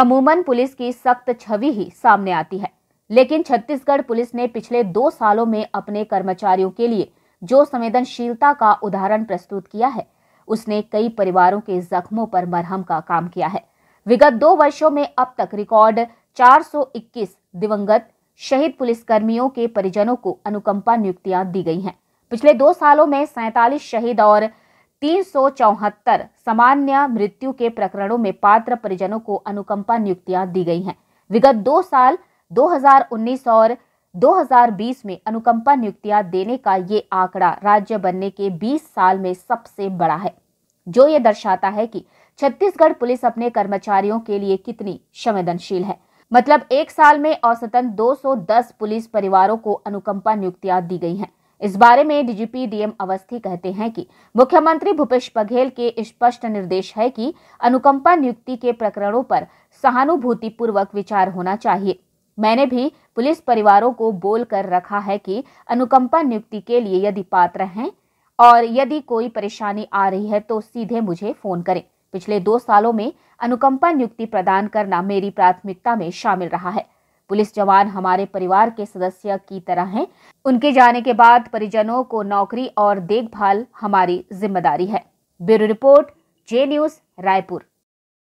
अमूमन पुलिस की सख्त छवि ही सामने आती है लेकिन छत्तीसगढ़ पुलिस ने पिछले दो सालों में अपने कर्मचारियों के लिए जो संवेदनशीलता का उदाहरण प्रस्तुत किया है उसने कई परिवारों के जख्मों पर मरहम का काम किया है विगत दो वर्षों में अब तक रिकॉर्ड 421 दिवंगत शहीद पुलिसकर्मियों के परिजनों को अनुकंपा नियुक्तियां दी गई हैं पिछले दो सालों में सैतालीस शहीद और तीन सौ चौहत्तर सामान्य मृत्यु के प्रकरणों में पात्र परिजनों को अनुकंपा नियुक्तियां दी गई हैं विगत दो साल 2019 और 2020 में अनुकंपा नियुक्तियां देने का ये आंकड़ा राज्य बनने के 20 साल में सबसे बड़ा है जो ये दर्शाता है कि छत्तीसगढ़ पुलिस अपने कर्मचारियों के लिए कितनी संवेदनशील है मतलब एक साल में औसतन 210 पुलिस परिवारों को अनुकंपा नियुक्तियां दी गई हैं इस बारे में डीजीपी डीएम अवस्थी कहते हैं कि मुख्यमंत्री भूपेश बघेल के स्पष्ट निर्देश है कि अनुकंपा नियुक्ति के प्रकरणों पर सहानुभूतिपूर्वक विचार होना चाहिए मैंने भी पुलिस परिवारों को बोल कर रखा है कि अनुकंपा नियुक्ति के लिए यदि पात्र हैं और यदि कोई परेशानी आ रही है तो सीधे मुझे फोन करें पिछले दो सालों में अनुकंपा नियुक्ति प्रदान करना मेरी प्राथमिकता में शामिल रहा है पुलिस जवान हमारे परिवार के सदस्य की तरह हैं उनके जाने के बाद परिजनों को नौकरी और देखभाल हमारी जिम्मेदारी है bureau report J news Raipur